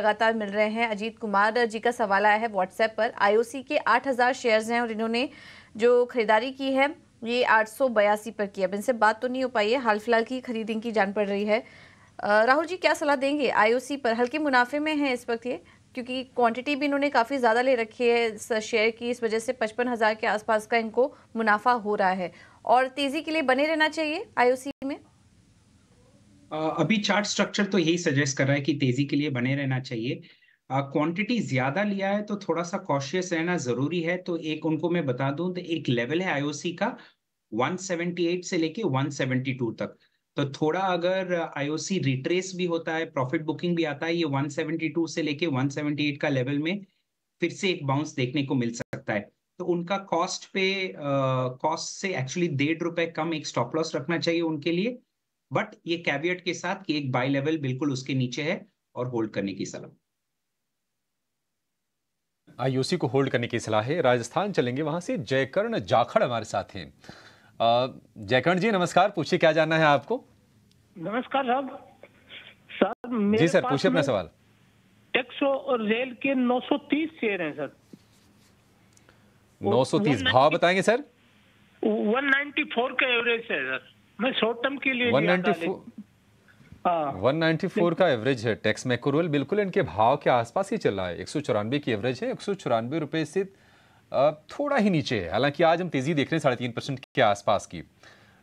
लगातार मिल रहे हैं अजीत कुमार जी का सवाल आया है व्हाट्सएप पर आईओसी के 8000 शेयर्स हैं और इन्होंने जो खरीदारी की है ये आठ पर की अब इनसे बात तो नहीं हो पाई है हाल फिलहाल की खरीदी की जान पड़ रही है राहुल जी क्या सलाह देंगे आईओसी पर हल्के मुनाफे में है इस वक्त ये क्योंकि क्वांटिटी भी इन्होंने काफ़ी ज़्यादा ले रखी है शेयर की इस वजह से पचपन हज़ार के आसपास का इनको मुनाफा हो रहा है और तेज़ी के लिए बने रहना चाहिए आईओसी अभी चार्ट स्ट्रक्चर तो यही सजेस्ट कर रहा है कि तेजी के लिए बने रहना चाहिए क्वांटिटी ज्यादा लिया है तो थोड़ा सा कॉशियस रहना जरूरी है तो एक उनको मैं बता दूं तो एक लेवल है आईओसी का 178 से लेके 172 तक तो थोड़ा अगर आईओसी रिट्रेस भी होता है प्रॉफिट बुकिंग भी आता है ये 172 से लेके 178 का लेवल में फिर से एक बाउंस देखने को मिल सकता है तो उनका कॉस्ट पे कॉस्ट से एक्चुअली डेढ़ रुपए कम एक स्टॉप लॉस रखना चाहिए उनके लिए बट ये कैवियट के साथ कि एक बाई लेवल बिल्कुल उसके नीचे है और होल्ड करने की सलाह आईओसी को होल्ड करने की सलाह है राजस्थान चलेंगे वहां से जयकर्ण जाखड़ हमारे साथ हैं जयकर्ण जी नमस्कार पूछिए क्या जानना है आपको नमस्कार साहब सर मेरे जी सर पूछिए अपना सवाल टेक्सो और रेल के 930 शेयर हैं सर 930 भाव बताएंगे सर 194 का एवरेज है सर मैं शॉर्ट टर्म के लिए 194 फोर हाँ। का एवरेज है टैक्स मैक्रोल बिल्कुल इनके भाव के आसपास ही चल रहा है एक सौ चौरानवे की एवरेज है एक सौ चौरानवे रुपये से थोड़ा ही नीचे है हालांकि आज हम तेजी देख रहे हैं साढ़े तीन परसेंट के आसपास की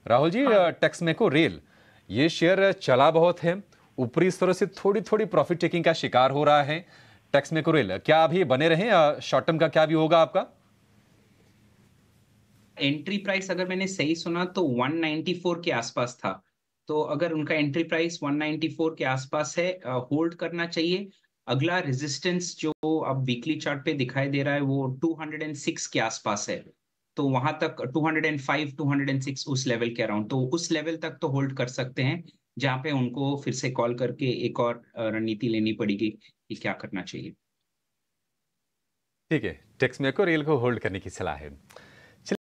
राहुल जी हाँ। टैक्स मैको रेल ये शेयर चला बहुत है ऊपरी स्तरों से थोड़ी थोड़ी प्रॉफिट टेकिंग का शिकार हो रहा है टैक्स मैको रेल क्या अभी बने रहे शॉर्ट टर्म का क्या भी होगा आपका एंट्री प्राइस अगर मैंने सही सुना तो 194 के आसपास था तो अगर उनका एंट्री प्राइस 194 के आसपास है होल्ड करना चाहिए अगला रेजिस्टेंस जो अब वीकली चार्ट पे दिखाई दे रहा है वो 206 के आसपास है तो वहां तक 205 206 उस लेवल के अराउंड तो उस लेवल तक तो होल्ड कर सकते हैं जहाँ पे उनको फिर से कॉल करके एक और रणनीति लेनी पड़ेगी कि क्या करना चाहिए ठीक है टेक्स मेको रेल को होल्ड करने की सलाह है